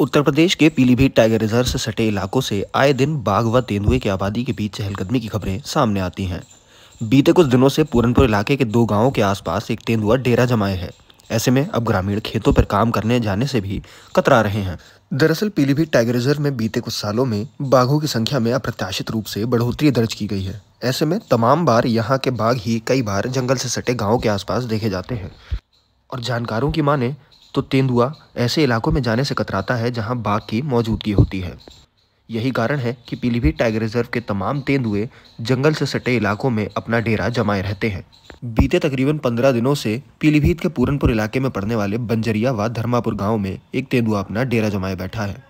उत्तर प्रदेश के Pilibhit tiger reserve से सटे इलाकों से आए दिन बाघ व तेंदुए की आबादी के बीच चहलकदमी की खबरें सामने आती हैं बीते कुछ दिनों से पूरनपुर इलाके के दो गांवों के आसपास एक तेंदुआ डेरा जमाए है ऐसे में अब ग्रामीण खेतों पर काम करने जाने से भी कतरा रहे हैं दरअसल पीलीभीत टाइगर रिजर्व में बीते कुछ सालों में बाघों की संख्या में अप्रत्याशित रूप से बढ़ोतरी दर्ज की गई है ऐसे में तमाम बार यहाँ के बाघ ही कई बार जंगल से सटे गाँव के आसपास देखे जाते हैं और जानकारों की माने तो तेंदुआ ऐसे इलाकों में जाने से कतराता है जहां बाघ की मौजूदगी होती है यही कारण है कि पीलीभीत टाइगर रिजर्व के तमाम तेंदुए जंगल से सटे इलाकों में अपना डेरा जमाए रहते हैं बीते तकरीबन पंद्रह दिनों से पीलीभीत के पूरनपुर इलाके में पड़ने वाले बंजरिया व धर्मापुर गांव में एक तेंदुआ अपना डेरा जमाए बैठा है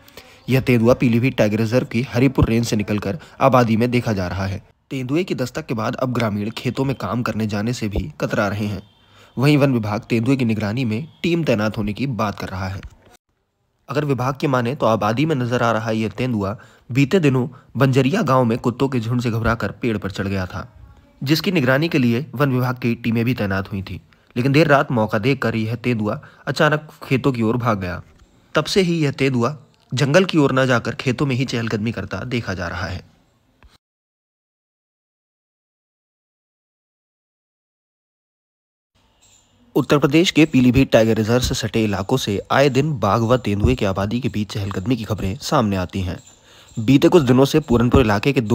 यह तेंदुआ पीलीभीत टाइगर रिजर्व की हरिपुर रेंज से निकलकर आबादी में देखा जा रहा है तेंदुए की दस्तक के बाद अब ग्रामीण खेतों में काम करने जाने से भी कतरा रहे हैं वहीं वन विभाग तेंदुए की निगरानी में टीम तैनात होने की बात कर रहा है अगर विभाग की माने तो आबादी में नजर आ रहा यह तेंदुआ बीते दिनों बंजरिया गांव में कुत्तों के झुंड से घबराकर पेड़ पर चढ़ गया था जिसकी निगरानी के लिए वन विभाग की टीमें भी तैनात हुई थी लेकिन देर रात मौका देखकर यह तेंदुआ अचानक खेतों की ओर भाग गया तब से ही यह तेंदुआ जंगल की ओर न जाकर खेतों में ही चहलकदमी करता देखा जा रहा है उत्तर प्रदेश के पीलीभीत टाइगर रिजर्व से सटे इलाकों से आए दिन बाघ व तेंदुए की आबादी के बीच चहलकदमी की खबरें सामने आती हैं बीते कुछ दिनों से पूरनपुर इलाके के दो